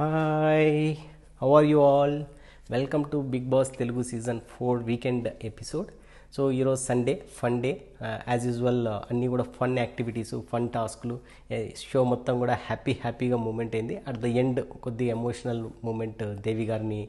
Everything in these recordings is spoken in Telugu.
hi how are you all welcome to Bigg Boss Telugu season four weekend episode so ఈరోజు Sunday fun day as usual అన్నీ కూడా ఫన్ యాక్టివిటీస్ ఫన్ టాస్క్లు షో మొత్తం కూడా హ్యాపీ హ్యాపీగా మూమెంట్ అయింది అట్ ద ఎండ్ కొద్దిగా ఎమోషనల్ మూమెంట్ దేవి గారిని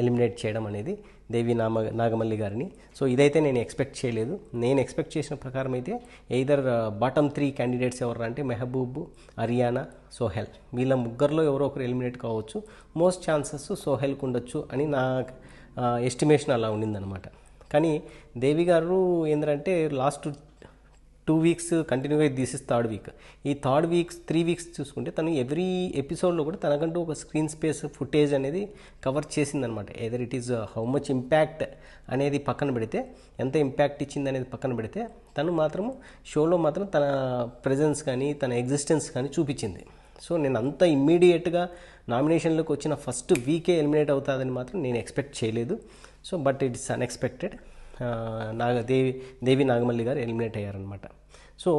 ఎలిమినేట్ చేయడం అనేది దేవి నామ నాగమల్లి గారిని సో ఇదైతే నేను ఎక్స్పెక్ట్ చేయలేదు నేను ఎక్స్పెక్ట్ చేసిన ప్రకారం అయితే ఎయిదర్ బాటమ్ త్రీ క్యాండిడేట్స్ ఎవరు అంటే మెహబూబ్ హరియానా సోహెల్ వీళ్ళ ముగ్గురులో ఎవరో ఒకరు ఎలిమినేట్ కావచ్చు మోస్ట్ ఛాన్సెస్ సోహెల్కి ఉండొచ్చు అని నా ఎస్టిమేషన్ అలా ఉండిందనమాట కానీ దేవి గారు ఏంటంటే లాస్ట్ టూ వీక్స్ కంటిన్యూగా దిస్ ఇస్ థర్డ్ వీక్ ఈ థర్డ్ వీక్స్ త్రీ వీక్స్ చూసుకుంటే తను ఎవ్రీ ఎపిసోడ్లో కూడా తనకంటూ ఒక స్క్రీన్ స్పేస్ ఫుటేజ్ అనేది కవర్ చేసిందనమాట either it is how much impact అనేది పక్కన పెడితే ఎంత ఇంపాక్ట్ ఇచ్చింది అనేది పక్కన పెడితే తను మాత్రము షోలో మాత్రం తన ప్రజెన్స్ కానీ తన ఎగ్జిస్టెన్స్ కానీ చూపించింది సో నేను అంత ఇమ్మీడియట్గా నామినేషన్లోకి వచ్చిన ఫస్ట్ వీకే ఎలిమినేట్ అవుతుందని మాత్రం నేను ఎక్స్పెక్ట్ చేయలేదు so but it's unexpected Naga Devi Devi Nagamalli గారు ఎలిమినేట్ అయ్యారనమాట సో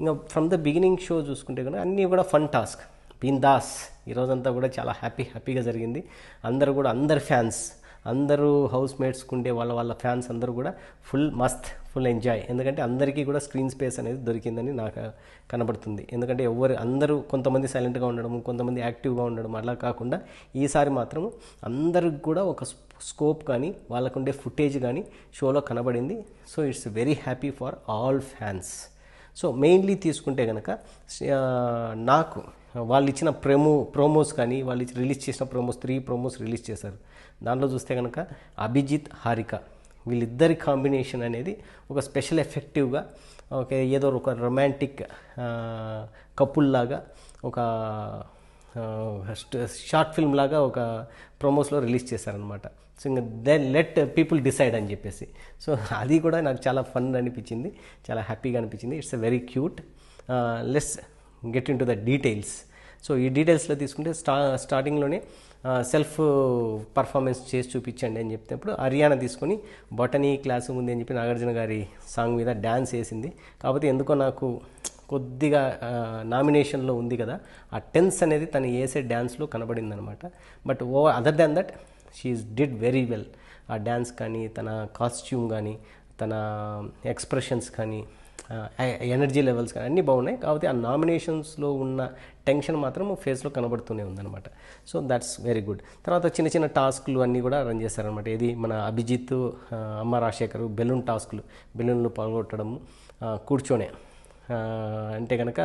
ఇంకా ఫ్రమ్ ద బిగినింగ్ షో చూసుకుంటే కూడా అన్నీ కూడా ఫన్ టాస్క్ బీన్ దాస్ ఈరోజంతా కూడా చాలా హ్యాపీ హ్యాపీగా జరిగింది అందరు కూడా అందరు ఫ్యాన్స్ అందరూ హౌస్ మేట్స్కి ఉండే వాళ్ళ వాళ్ళ ఫ్యాన్స్ అందరూ కూడా ఫుల్ మస్త్ ఫుల్ ఎంజాయ్ ఎందుకంటే అందరికీ కూడా స్క్రీన్ స్పేస్ అనేది దొరికిందని నాకు కనబడుతుంది ఎందుకంటే ఎవరు అందరూ కొంతమంది సైలెంట్గా ఉండడం కొంతమంది యాక్టివ్గా ఉండడం అలా కాకుండా ఈసారి మాత్రం అందరికి కూడా ఒక స్కోప్ కానీ వాళ్ళకుండే ఫుటేజ్ కానీ షోలో కనబడింది so it's very happy for all fans so mainly తీసుకుంటే కనుక నాకు వాళ్ళు ఇచ్చిన ప్రోమో ప్రోమోస్ కానీ వాళ్ళు ఇచ్చి రిలీజ్ చేసిన ప్రోమోస్ త్రీ ప్రోమోస్ రిలీజ్ చేశారు దాంట్లో చూస్తే కనుక అభిజిత్ హారిక వీళ్ళిద్దరి కాంబినేషన్ అనేది ఒక స్పెషల్ ఎఫెక్టివ్గా ఒక ఏదో ఒక రొమాంటిక్ కపుల్లాగా ఒక షార్ట్ ఫిల్మ్ లాగా ఒక ప్రొమోస్లో రిలీజ్ చేశారనమాట సో ఇంకా దెన్ లెట్ పీపుల్ డిసైడ్ అని చెప్పేసి సో అది కూడా నాకు చాలా ఫన్ అనిపించింది చాలా హ్యాపీగా అనిపించింది it's a very cute let's get into the details so ఈ డీటెయిల్స్లో తీసుకుంటే స్టా స్టార్టింగ్లోనే సెల్ఫ్ పర్ఫార్మెన్స్ చేసి చూపించండి అని చెప్పినప్పుడు హర్యానా తీసుకొని బొటనీ క్లాసు ఉంది అని చెప్పి నాగార్జున గారి సాంగ్ మీద డ్యాన్స్ వేసింది కాకపోతే ఎందుకో నాకు కొద్దిగా నామినేషన్లో ఉంది కదా ఆ టెన్స్ అనేది తను వేసే డ్యాన్స్లో కనబడిందనమాట but oh other than that she did very well ఆ డ్యాన్స్ కానీ తన కాస్ట్యూమ్ కానీ తన ఎక్స్ప్రెషన్స్ కానీ ఎనర్జీ లెవెల్స్ కానీ అన్నీ బాగున్నాయి కాకపోతే ఆ నామినేషన్స్లో ఉన్న టెన్షన్ మాత్రం ఫేస్లో కనబడుతూనే ఉందన్నమాట సో దట్స్ వెరీ గుడ్ తర్వాత చిన్న చిన్న టాస్క్లు అన్నీ కూడా రన్ చేశారనమాట ఇది మన అభిజిత్ అమ్మ రాజశేఖర్ బెలూన్ టాస్క్లు బెలూన్లు పాల్గొట్టడము కూర్చొనే అంటే కనుక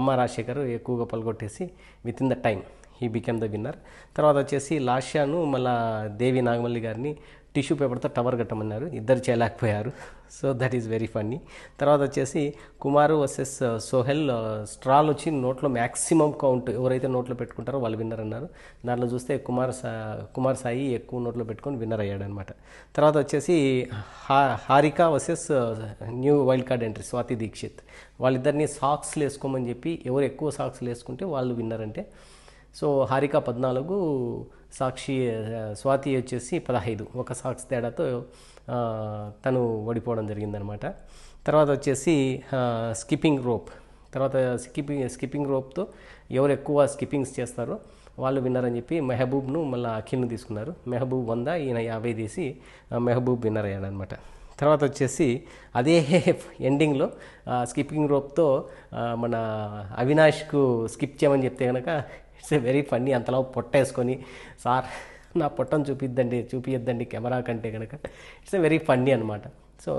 అమ్మ రాజశేఖర్ ఎక్కువగా పలుగొట్టేసి within the time he became the winner తర్వాత వచ్చేసి లాష్యాను మళ్ళా దేవి నాగమల్లి గారిని టిష్యూ పేపర్తో టవర్ కట్టమన్నారు ఇద్దరు చేయలేకపోయారు so that is very funny తర్వాత వచ్చేసి Kumar versus uh, Sohel uh, straw వచ్చి నోట్లో మ్యాక్సిమం కౌంట్ ఎవరైతే నోట్లో పెట్టుకుంటారో వాళ్ళు విన్నర్ అన్నారు దాంట్లో చూస్తే కుమార్ సా కుమార్ సాయి ఎక్కువ నోట్లో పెట్టుకొని విన్నర్ అయ్యాడనమాట తర్వాత వచ్చేసి Harika versus uh, new wild card entry Swathi Dikshit వాళ్ళిద్దరిని సాక్స్లు వేసుకోమని చెప్పి ఎవరు ఎక్కువ సాక్స్లు వేసుకుంటే వాళ్ళు విన్నర్ అంటే సో హారిక పద్నాలుగు సాక్షి స్వాతి వచ్చేసి పదహైదు ఒక సాక్షి తేడాతో తను ఓడిపోవడం జరిగిందనమాట తర్వాత వచ్చేసి స్కిప్పింగ్ రోప్ తర్వాత స్కిప్పింగ్ స్కిప్పింగ్ రోప్తో ఎవరు ఎక్కువ స్కిప్పింగ్స్ చేస్తారో వాళ్ళు విన్నర్ అని చెప్పి మెహబూబ్ను మళ్ళీ అఖిల్ను తీసుకున్నారు మెహబూబ్ వంద ఈయన యాభై తీసి మెహబూబ్ విన్నర్ అయ్యాడనమాట తర్వాత వచ్చేసి అదే ఎండింగ్లో స్కిప్పింగ్ రోప్తో మన అవినాష్కు స్కిప్ చేయమని చెప్తే కనుక ఇట్స్ ఎ వెరీ ఫన్నీ అంతలా పొట్టేసుకొని సార్ నా పొట్టను చూపిద్దండి చూపిద్దండి కెమెరా కంటే కనుక ఇట్స్ ఏ వెరీ ఫన్నీ అనమాట so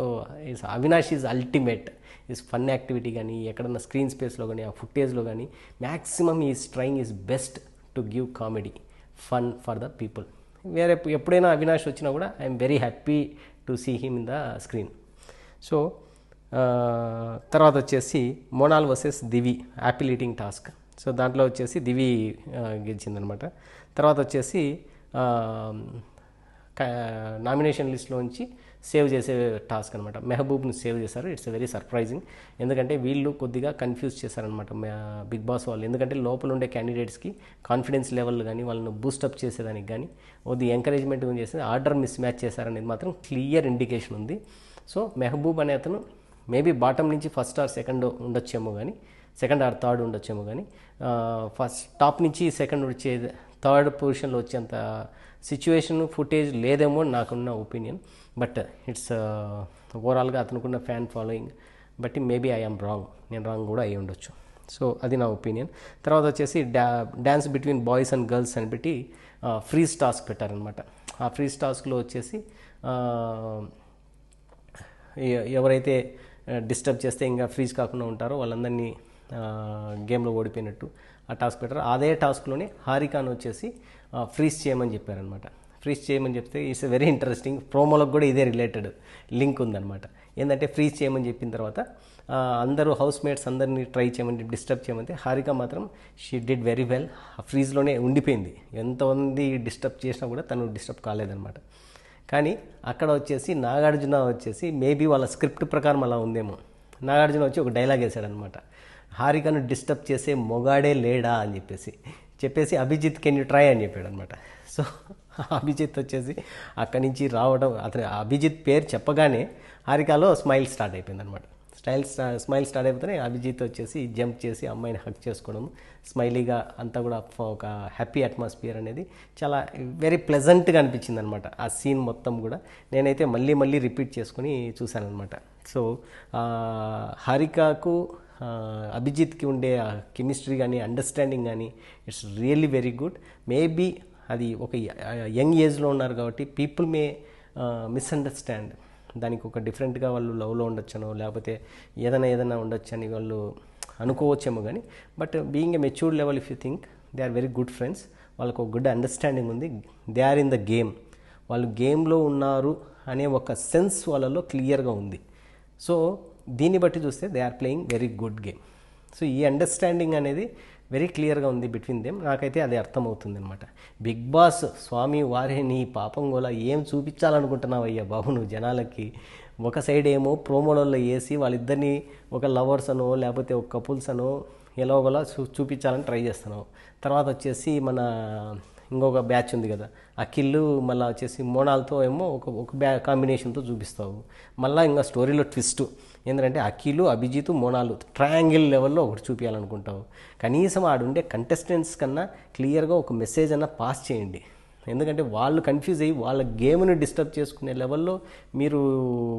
is Avinash is ultimate is fun activity కానీ ఎక్కడన్నా స్క్రీన్ స్పేస్లో కానీ ఆ ఫుటేజ్లో కానీ maximum is trying is best to give comedy fun for the people వేరే ఎప్పుడైనా అవినాష్ వచ్చినా కూడా I'm very happy to see him in the screen so తర్వాత వచ్చేసి Monal versus Divi apple eating task so దాంట్లో వచ్చేసి దివి గెలిచిందనమాట తర్వాత వచ్చేసి నామినేషన్ లిస్ట్లోంచి సేవ్ చేసే టాస్క్ అనమాట మెహబూబ్ని సేవ్ చేశారు ఇట్స్ వెరీ సర్ప్రైజింగ్ ఎందుకంటే వీళ్ళు కొద్దిగా కన్ఫ్యూజ్ చేశారనమాట బిగ్ బాస్ వాళ్ళు ఎందుకంటే లోపల ఉండే క్యాండిడేట్స్కి కాన్ఫిడెన్స్ లెవెల్ కానీ వాళ్ళని బూస్టప్ చేసేదానికి కానీ కొద్దిగా ఎంకరేజ్మెంట్ చేసి ఆర్డర్ మిస్ మ్యాచ్ చేశారనేది మాత్రం క్లియర్ ఇండికేషన్ ఉంది సో మెహబూబ్ అనే అతను మేబీ బాటం నుంచి ఫస్ట్ ఆర్ సెకండ్ ఉండొచ్చేమో కానీ సెకండ్ ఆర్ థర్డ్ ఉండొచ్చేమో కానీ ఫస్ట్ టాప్ నుంచి సెకండ్ వచ్చే థర్డ్ పొజిషన్లో వచ్చేంత సిచ్యువేషన్ ఫుటేజ్ లేదేమో నాకున్న ఒపీనియన్ బట్ ఇట్స్ ఓవరాల్గా అతనుకున్న fan following but maybe I'm wrong నేను రాంగ్ కూడా అయ్యి ఉండొచ్చు సో అది నా ఒపీనియన్ తర్వాత వచ్చేసి the dance between boys and girls అని పెట్టి ఫ్రీజ్ టాస్క్ పెట్టారనమాట ఆ ఫ్రీజ్ టాస్క్లో వచ్చేసి ఎవరైతే డిస్టర్బ్ చేస్తే ఇంకా ఫ్రీజ్ కాకుండా ఉంటారో వాళ్ళందరినీ గేమ్లో ఓడిపోయినట్టు ఆ టాస్క్ పెట్టారు అదే టాస్క్లోనే హారికాన్ వచ్చేసి ఫ్రీజ్ చేయమని చెప్పారనమాట ఫ్రీజ్ చేయమని చెప్తే ఇట్స్ వెరీ ఇంట్రెస్టింగ్ ప్రోమోలకు కూడా ఇదే రిలేటెడ్ లింక్ ఉందనమాట ఏంటంటే ఫ్రీజ్ చేయమని చెప్పిన తర్వాత అందరూ హౌస్ మేట్స్ అందరినీ ట్రై చేయమని డిస్టర్బ్ చేయమంటే హారిక మాత్రం షీ డిడ్ వెరీ వెల్ ఫ్రీజ్లోనే ఉండిపోయింది ఎంతమంది డిస్టర్బ్ చేసినా కూడా తను డిస్టర్బ్ కాలేదనమాట కానీ అక్కడ వచ్చేసి నాగార్జున వచ్చేసి మేబీ వాళ్ళ స్క్రిప్ట్ ప్రకారం అలా ఉందేమో నాగార్జున వచ్చి ఒక డైలాగ్ వేశాడనమాట హారికను డిస్టర్బ్ చేసే మొగాడే లేడా అని చెప్పేసి చెప్పేసి అభిజిత్ కెన్ యూ ట్రై అని చెప్పాడు అనమాట సో అభిజిత్ వచ్చేసి అక్కడి నుంచి రావడం అతని అభిజిత్ పేరు చెప్పగానే హారికలో స్మైల్ స్టార్ట్ అయిపోయింది అనమాట స్టైల్ స్టార్ స్మైల్ స్టార్ట్ అయిపోతేనే అభిజిత్ వచ్చేసి జంప్ చేసి అమ్మాయిని హక్ చేసుకోవడం స్మైలీగా అంతా కూడా ఒక హ్యాపీ అట్మాస్ఫియర్ అనేది చాలా వెరీ ప్లెజెంట్గా అనిపించింది అనమాట ఆ సీన్ మొత్తం కూడా నేనైతే మళ్ళీ మళ్ళీ రిపీట్ చేసుకుని చూశానమాట సో హరికకు అభిజిత్కి ఉండే కెమిస్ట్రీ కానీ అండర్స్టాండింగ్ కానీ it's really very good maybe అది ఒక యంగ్ ఏజ్లో ఉన్నారు కాబట్టి పీపుల్ మే మిస్అండర్స్టాండ్ దానికి ఒక డిఫరెంట్గా వాళ్ళు లవ్లో ఉండొచ్చనో లేకపోతే ఏదైనా ఏదైనా అని వాళ్ళు అనుకోవచ్చేమో కానీ but being a matured level if you think they are very good friends వాళ్ళకు ఒక గుడ్ అండర్స్టాండింగ్ ఉంది they are in the game వాళ్ళు గేమ్లో ఉన్నారు అనే ఒక సెన్స్ వాళ్ళలో క్లియర్గా ఉంది సో దీన్ని బట్టి చూస్తే they are playing very good game so ఈ అండర్స్టాండింగ్ అనేది వెరీ క్లియర్గా ఉంది బిట్వీన్ దేమ్ నాకైతే అది అర్థమవుతుంది అనమాట బిగ్ బాస్ స్వామి వారే నీ పాపం గోలా ఏం చూపించాలనుకుంటున్నావు అయ్యా బాబు నువ్వు జనాలకి ఒక సైడ్ ఏమో ప్రోమోలలో వేసి వాళ్ళిద్దరిని ఒక లవర్స్ అనో లేకపోతే ఒక కపుల్స్ అనో ఎలాగోలా చూ చూపించాలని ట్రై చేస్తున్నావు తర్వాత వచ్చేసి మన ఇంకొక బ్యాచ్ ఉంది కదా ఆ కిల్లు మళ్ళీ వచ్చేసి మోనాలతో ఏమో ఒక ఒక బ్యా కాంబినేషన్తో చూపిస్తావు మళ్ళీ ఇంకా స్టోరీలో ట్విస్టు ఏంటంటే అఖిలు అభిజిత్ మోనాలు ట్రయాంగిల్ లెవెల్లో ఒకటి చూపించాలనుకుంటాం కనీసం ఆడుండే కంటెస్టెంట్స్ కన్నా క్లియర్గా ఒక మెసేజ్ అన్న పాస్ చేయండి ఎందుకంటే వాళ్ళు కన్ఫ్యూజ్ అయ్యి వాళ్ళ గేమ్ని డిస్టర్బ్ చేసుకునే లెవెల్లో మీరు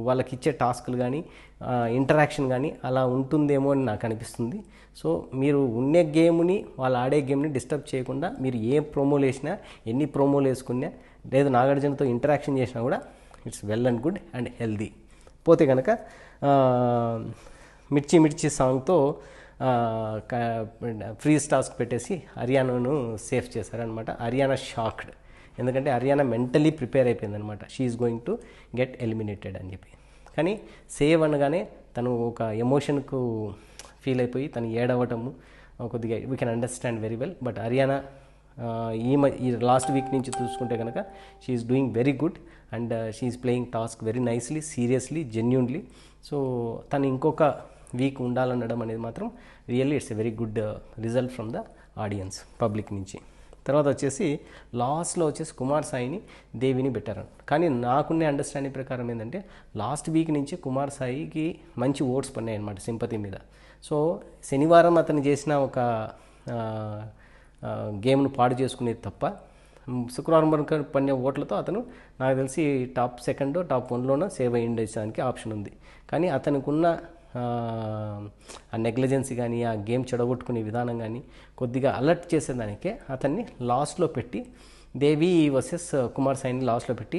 వాళ్ళకి ఇచ్చే టాస్క్లు కానీ ఇంటరాక్షన్ కానీ అలా ఉంటుందేమో అని నాకు అనిపిస్తుంది సో మీరు ఉండే గేమ్ని వాళ్ళు ఆడే గేమ్ని డిస్టర్బ్ చేయకుండా మీరు ఏ ప్రోమోలు వేసినా ఎన్ని ప్రోమోలు వేసుకున్నా లేదు నాగార్జునతో ఇంటరాక్షన్ చేసినా కూడా it's well and good and healthy పోతే కనుక మిర్చి మిర్చి సాంగ్తో ఫ్రీ స్టాస్క్ పెట్టేసి హర్యానాను సేఫ్ చేశారనమాట హర్యానా షాక్డ్ ఎందుకంటే హర్యానా మెంటలీ ప్రిపేర్ అయిపోయిందనమాట she's going to get eliminated అని చెప్పి కానీ సేవ్ అనగానే తను ఒక ఎమోషన్కు ఫీల్ అయిపోయి తను ఏడవటము కొద్దిగా we can understand very well but Ariyana ఈ ఈ లాస్ట్ వీక్ నుంచి చూసుకుంటే కనుక she's doing very good and she's playing task very nicely seriously genuinely so తను ఇంకొక వీక్ ఉండాలనడం అనేది మాత్రం really it's a very good result from the audience public నుంచి తర్వాత వచ్చేసి లాస్ట్లో వచ్చేసి కుమార్ సాయిని దేవిని పెట్టారు కానీ నాకునే అండర్స్టాండింగ్ ప్రకారం ఏంటంటే లాస్ట్ వీక్ నుంచి కుమార్ సాయికి మంచి ఓట్స్ పడినాయి అనమాట సింపతి మీద సో శనివారం అతను చేసిన ఒక గేమ్ను పాడు చేసుకునేది తప్ప శుక్రవారం పన్నే ఓట్లతో అతను నాకు తెలిసి టాప్ సెకండ్ టాప్ వన్లో సేవ్ అయ్యిండేసానికి ఆప్షన్ ఉంది కానీ అతనికి ఆ నెగ్లిజెన్సీ కానీ ఆ గేమ్ చెడగొట్టుకునే విధానం కానీ కొద్దిగా అలర్ట్ చేసేదానికే అతన్ని లాస్ట్లో పెట్టి దేవి వర్సెస్ కుమార్ సైని లాస్ట్లో పెట్టి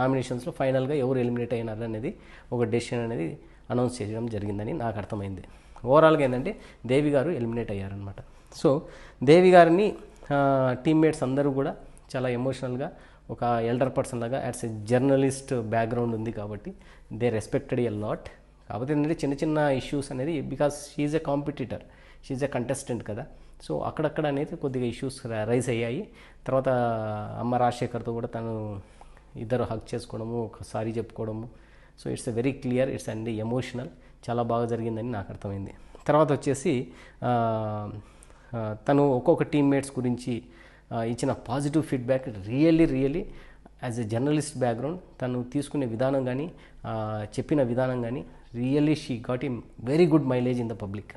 నామినేషన్స్లో ఫైనల్గా ఎవరు ఎలిమినేట్ అయినారు అనేది ఒక డెసిషన్ అనేది అనౌన్స్ చేయడం జరిగిందని నాకు అర్థమైంది ఓవరాల్గా ఏంటంటే దేవి గారు ఎలిమినేట్ అయ్యారనమాట సో దేవి గారిని టీమ్మేట్స్ అందరూ కూడా చాలా ఎమోషనల్గా ఒక ఎల్డర్ పర్సన్ లాగా యాడ్స్ ఎ జర్నలిస్ట్ బ్యాక్గ్రౌండ్ ఉంది కాబట్టి దే రెస్పెక్టెడ్ ఎ లాట్ కాకపోతే ఏంటంటే చిన్న చిన్న ఇష్యూస్ అనేది because she's a competitor she's a contestant కదా సో అక్కడక్కడ అనేది కొద్దిగా ఇష్యూస్ రైజ్ అయ్యాయి తర్వాత అమ్మ రాజశేఖర్తో కూడా తను ఇద్దరు హక్ చేసుకోవడము ఒకసారి చెప్పుకోవడము so it's a very clear it's and emotional చాలా బాగా జరిగిందని నాకు అర్థమైంది తర్వాత వచ్చేసి తను ఒక్కొక్క టీమ్మేట్స్ గురించి ఇచ్చిన positive feedback really really as a journalist background తను తీసుకునే విధానం కానీ చెప్పిన విధానం కానీ really she got um very good mileage in the public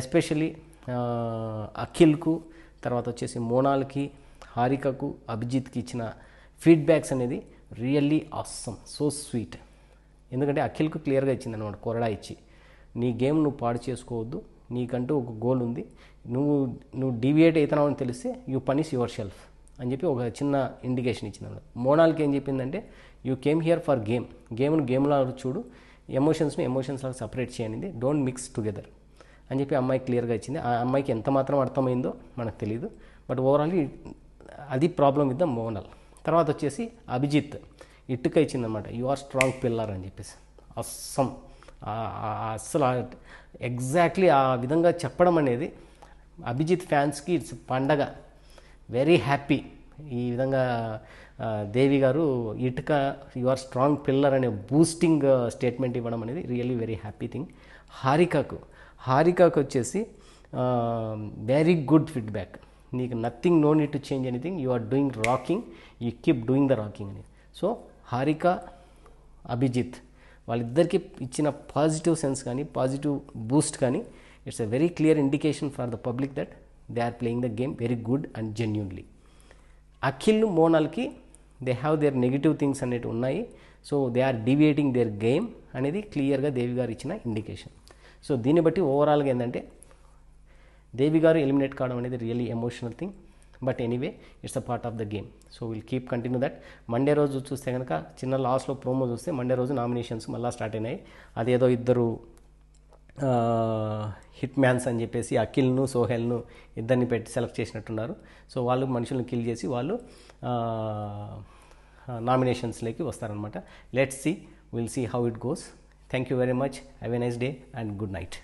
especially అఖిల్కు తర్వాత వచ్చేసి మోనాల్కి హారికకు అభిజిత్కి ఇచ్చిన ఫీడ్బ్యాక్స్ అనేది రియల్లీ ఆసమ్ సో స్వీట్ ఎందుకంటే అఖిల్కు క్లియర్గా ఇచ్చింది అనమాట కొరడా ఇచ్చి నీ గేమ్ నువ్వు పాడు చేసుకోవద్దు నీకంటూ ఒక గోల్ ఉంది నువ్వు నువ్వు డీవియేట్ అవుతున్నావు అని తెలిస్తే యూ పనిష్ యువర్ సెల్ఫ్ అని చెప్పి ఒక చిన్న ఇండికేషన్ ఇచ్చింది మోనాల్కి ఏం చెప్పిందంటే you came here for game గేమ్ను గేమ్లా చూడు ఎమోషన్స్ని ఎమోషన్స్ లాగా సపరేట్ చేయనిది డోంట్ మిక్స్ టుగెదర్ అని చెప్పి అమ్మాయి క్లియర్గా ఇచ్చింది ఆ అమ్మాయికి ఎంత మాత్రం అర్థమైందో మనకు తెలియదు బట్ ఓవరాల్ అది ప్రాబ్లం విత్ ద మోనల్ తర్వాత వచ్చేసి అభిజిత్ ఇటుక ఇచ్చిందన్నమాట యు ఆర్ స్ట్రాంగ్ పిల్లర్ అని చెప్పేసి అస్సం అస్సలు ఎగ్జాక్ట్లీ ఆ విధంగా చెప్పడం అనేది అభిజిత్ ఫ్యాన్స్కి ఇట్స్ పండగ వెరీ హ్యాపీ ఈ విధంగా దేవి గారు ఇటుక యు ఆర్ స్ట్రాంగ్ పిల్లర్ అనే బూస్టింగ్ స్టేట్మెంట్ ఇవ్వడం అనేది రియల్లీ వెరీ హ్యాపీ థింగ్ హారికకు హారికకు వచ్చేసి వెరీ గుడ్ ఫీడ్బ్యాక్ నీకు nothing no need to change anything you are doing rocking you keep doing the rocking అని సో హారిక అభిజిత్ వాళ్ళిద్దరికీ ఇచ్చిన పాజిటివ్ సెన్స్ కానీ పాజిటివ్ బూస్ట్ కానీ it's a very clear indication for the public that they are playing the game very good and genuinely Akhil మోనల్కి they have their negative things అనేవి ఉన్నాయి so they are deviating their game అనేది క్లియర్గా దేవి గారు ఇచ్చిన ఇండికేషన్ సో దీన్ని బట్టి ఓవరాల్గా ఏంటంటే దేవి గారు ఎలిమినేట్ కావడం అనేది really emotional thing but anyway it's a part of the game so will keep continue that Monday రోజు చూస్తే కనుక చిన్న లాస్ట్లో ప్రోమో చూస్తే మండే రోజు నామినేషన్స్ మళ్ళీ స్టార్ట్ అయినాయి అదేదో ఇద్దరు హిట్ మ్యాన్స్ అని చెప్పేసి అఖిల్ను సోహెల్ను ఇద్దరిని పెట్టి సెలెక్ట్ చేసినట్టున్నారు సో వాళ్ళు మనుషులను కిల్ చేసి వాళ్ళు నామినేషన్స్లోకి వస్తారనమాట let's see will see how it goes thank you very much have a nice day and good night